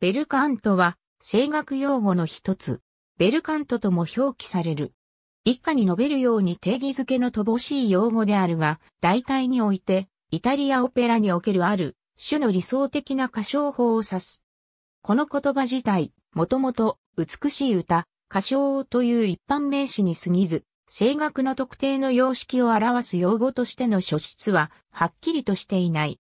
ベルカントは、声楽用語の一つ、ベルカントとも表記される。以下に述べるように定義づけの乏しい用語であるが、大体において、イタリアオペラにおけるある、種の理想的な歌唱法を指す。この言葉自体、もともと、美しい歌、歌唱という一般名詞に過ぎず、声楽の特定の様式を表す用語としての書出は、はっきりとしていない。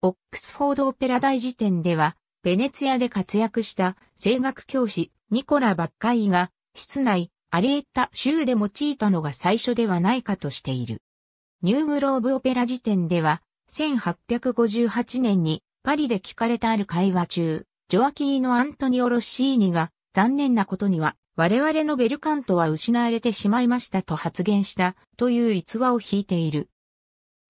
オックスフォードオペラ大辞典では、ベネツィアで活躍した声楽教師ニコラ・バッカイが室内アリエッタ州で用いたのが最初ではないかとしている。ニューグローブオペラ時点では1858年にパリで聞かれたある会話中、ジョアキーノ・アントニオ・ロッシーニが残念なことには我々のベルカントは失われてしまいましたと発言したという逸話を引いている。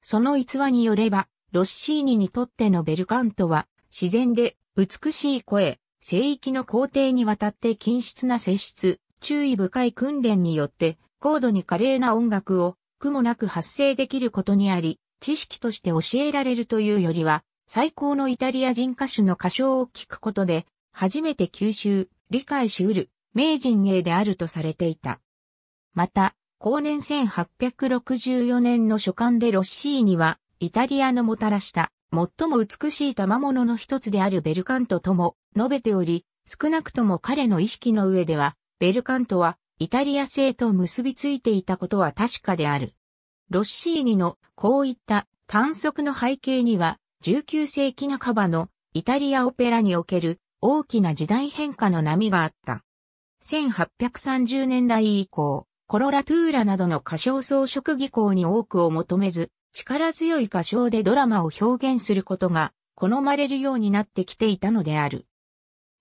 その逸話によれば、ロッシーニにとってのベルカントは自然で美しい声、聖域の皇帝にわたって均質な性質、注意深い訓練によって、高度に華麗な音楽を苦もなく発生できることにあり、知識として教えられるというよりは、最高のイタリア人歌手の歌唱を聞くことで、初めて吸収、理解し得る、名人芸であるとされていた。また、後年1864年の書簡でロッシーには、イタリアのもたらした最も美しい賜物の一つであるベルカントとも述べており、少なくとも彼の意識の上では、ベルカントはイタリア製と結びついていたことは確かである。ロッシーニのこういった短足の背景には、19世紀半ばのイタリアオペラにおける大きな時代変化の波があった。1830年代以降、コロラトゥーラなどの歌唱装飾技巧に多くを求めず、力強い歌唱でドラマを表現することが好まれるようになってきていたのである。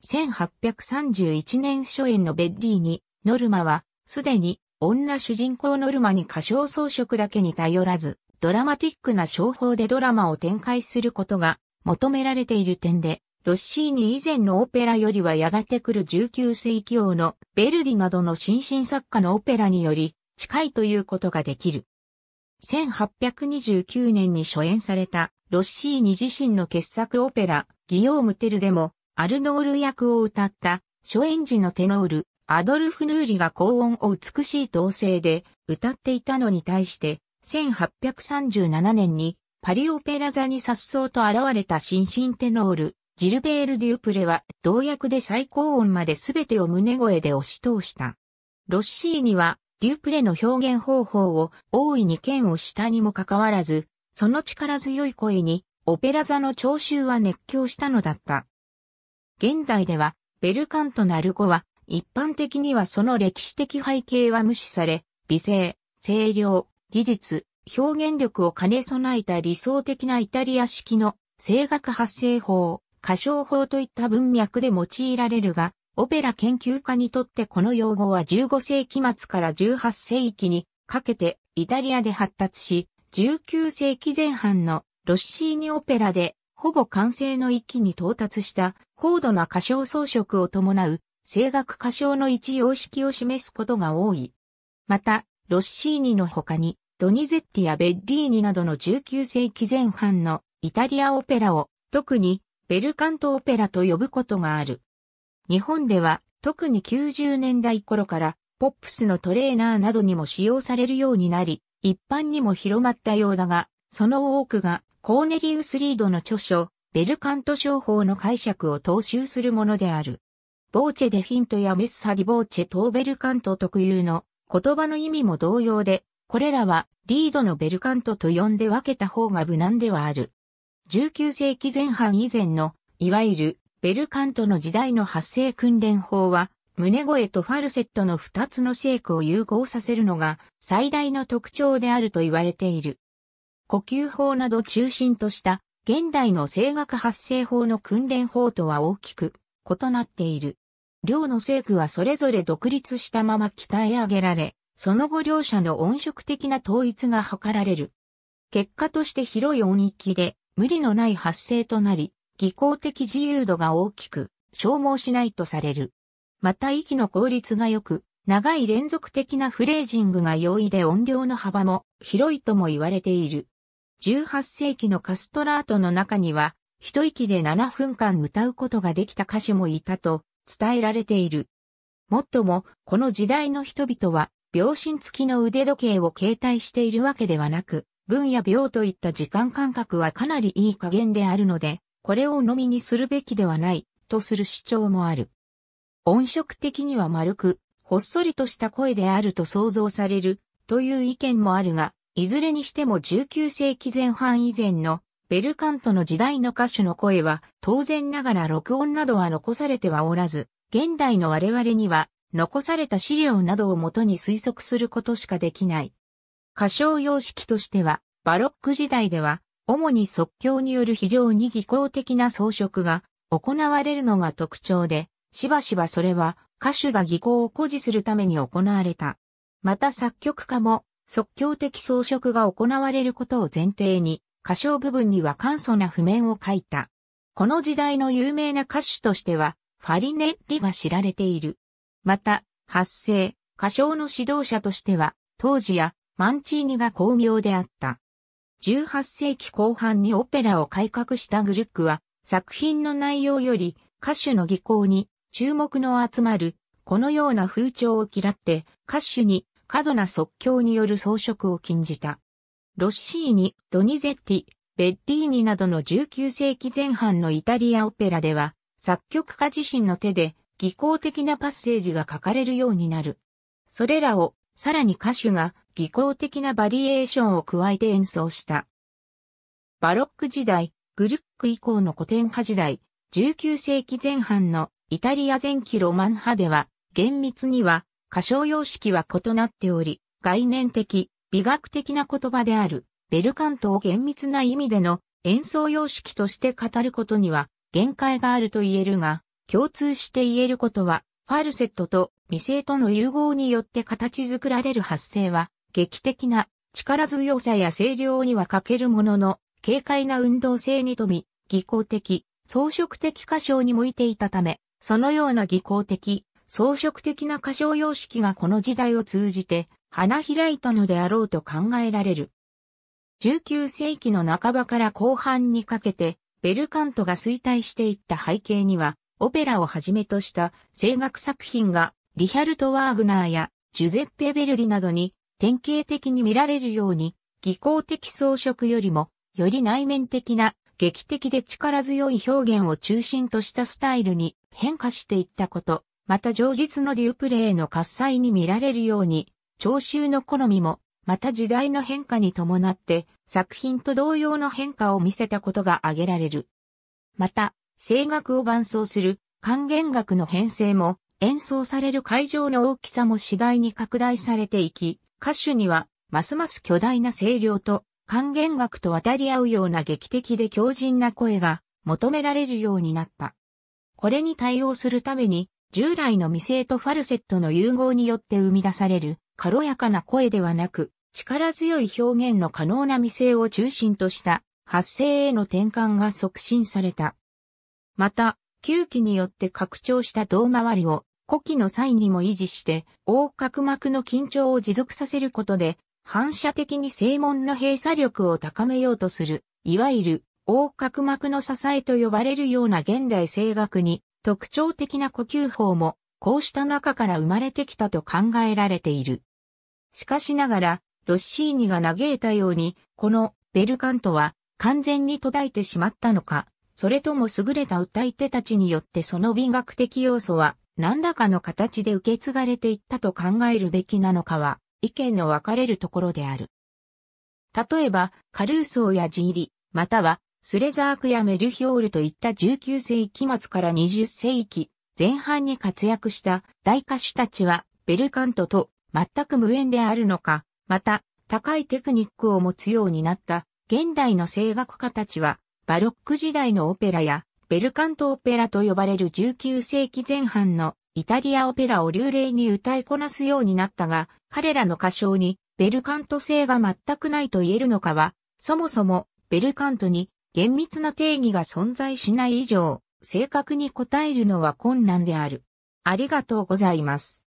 1831年初演のベッリーに、ノルマは、すでに女主人公ノルマに歌唱装飾だけに頼らず、ドラマティックな商法でドラマを展開することが求められている点で、ロッシーニ以前のオペラよりはやがて来る19世紀王のベルディなどの新進作家のオペラにより近いということができる。1829年に初演されたロッシーニ自身の傑作オペラ、ギオーム・テルでも、アルノール役を歌った、初演時のテノール、アドルフ・ヌーリが高音を美しい統制で歌っていたのに対して、1837年にパリオペラ座に颯爽と現れた新進テノール、ジルベール・デュープレは同役で最高音まで全てを胸声で押し通した。ロッシーニはデュープレの表現方法を大いに剣をしたにもかかわらず、その力強い声に、オペラ座の聴衆は熱狂したのだった。現代では、ベルカント・ナルコは、一般的にはその歴史的背景は無視され、美声、声量、技術、表現力を兼ね備えた理想的なイタリア式の声楽発声法、歌唱法といった文脈で用いられるが、オペラ研究家にとってこの用語は15世紀末から18世紀にかけてイタリアで発達し、19世紀前半のロッシーニオペラでほぼ完成の域に到達した高度な歌唱装飾を伴う声楽歌唱の一様式を示すことが多い。また、ロッシーニの他にドニゼッティやベッリーニなどの19世紀前半のイタリアオペラを特にベルカントオペラと呼ぶことがある。日本では特に90年代頃からポップスのトレーナーなどにも使用されるようになり、一般にも広まったようだが、その多くがコーネリウス・リードの著書、ベルカント商法の解釈を踏襲するものである。ボーチェデフィントやメッサディボーチェトーベルカント特有の言葉の意味も同様で、これらはリードのベルカントと呼んで分けた方が無難ではある。19世紀前半以前の、いわゆるベルカントの時代の発声訓練法は、胸声とファルセットの二つの声区を融合させるのが最大の特徴であると言われている。呼吸法など中心とした現代の声楽発声法の訓練法とは大きく異なっている。両の声区はそれぞれ独立したまま鍛え上げられ、その後両者の音色的な統一が図られる。結果として広い音域で無理のない発声となり、技巧的自由度が大きく消耗しないとされる。また息の効率が良く、長い連続的なフレージングが容易で音量の幅も広いとも言われている。18世紀のカストラートの中には、一息で7分間歌うことができた歌手もいたと伝えられている。もっとも、この時代の人々は、秒針付きの腕時計を携帯しているわけではなく、分や秒といった時間感覚はかなりいい加減であるので、これをのみにするべきではない、とする主張もある。音色的には丸く、ほっそりとした声であると想像される、という意見もあるが、いずれにしても19世紀前半以前のベルカントの時代の歌手の声は当然ながら録音などは残されてはおらず、現代の我々には残された資料などをもとに推測することしかできない。歌唱様式としては、バロック時代では主に即興による非常に技巧的な装飾が行われるのが特徴で、しばしばそれは歌手が技巧を誇示するために行われた。また作曲家も即興的装飾が行われることを前提に、歌唱部分には簡素な譜面を書いた。この時代の有名な歌手としては、ファリネッリが知られている。また、発声、歌唱の指導者としては、当時やマンチーニが巧妙であった。18世紀後半にオペラを改革したグルックは、作品の内容より歌手の技巧に注目の集まる、このような風潮を嫌って歌手に過度な即興による装飾を禁じた。ロッシーニ、ドニゼッティ、ベッリーニなどの19世紀前半のイタリアオペラでは、作曲家自身の手で技巧的なパッセージが書かれるようになる。それらをさらに歌手が技巧的なバリエーションを加えて演奏した。バロック時代、グルック以降の古典派時代、19世紀前半のイタリア前期ロマン派では、厳密には歌唱様式は異なっており、概念的、美学的な言葉である、ベルカントを厳密な意味での演奏様式として語ることには限界があると言えるが、共通して言えることは、ファルセットと未声との融合によって形作られる発声は、劇的な力強さや声量には欠けるものの、軽快な運動性に富み、技巧的、装飾的歌唱に向いていたため、そのような技巧的、装飾的な歌唱様式がこの時代を通じて花開いたのであろうと考えられる。19世紀の半ばから後半にかけて、ベルカントが衰退していった背景には、オペラをはじめとした声楽作品がリヒャルト・ワーグナーやジュゼッペ・ベルディなどに典型的に見られるように、技巧的装飾よりも、より内面的な、劇的で力強い表現を中心としたスタイルに変化していったこと、また上実のデュープレイの喝采に見られるように、聴衆の好みも、また時代の変化に伴って作品と同様の変化を見せたことが挙げられる。また、声楽を伴奏する還元楽の編成も演奏される会場の大きさも次第に拡大されていき、歌手には、ますます巨大な声量と、還元額と渡り合うような劇的で強靭な声が求められるようになった。これに対応するために、従来の未声とファルセットの融合によって生み出される軽やかな声ではなく、力強い表現の可能な未声を中心とした発声への転換が促進された。また、吸気によって拡張した胴回りを呼気の際にも維持して、横隔膜の緊張を持続させることで、反射的に正門の閉鎖力を高めようとする、いわゆる横隔膜の支えと呼ばれるような現代声楽に特徴的な呼吸法もこうした中から生まれてきたと考えられている。しかしながら、ロッシーニが嘆いたように、このベルカントは完全に途絶えてしまったのか、それとも優れた歌い手たちによってその美学的要素は何らかの形で受け継がれていったと考えるべきなのかは、意見の分かれるところである。例えば、カルーソーやジーリ、または、スレザークやメルヒョールといった19世紀末から20世紀前半に活躍した大歌手たちは、ベルカントと全く無縁であるのか、また、高いテクニックを持つようになった現代の声楽家たちは、バロック時代のオペラやベルカントオペラと呼ばれる19世紀前半のイタリアオペラを流麗に歌いこなすようになったが、彼らの歌唱にベルカント性が全くないと言えるのかは、そもそもベルカントに厳密な定義が存在しない以上、正確に答えるのは困難である。ありがとうございます。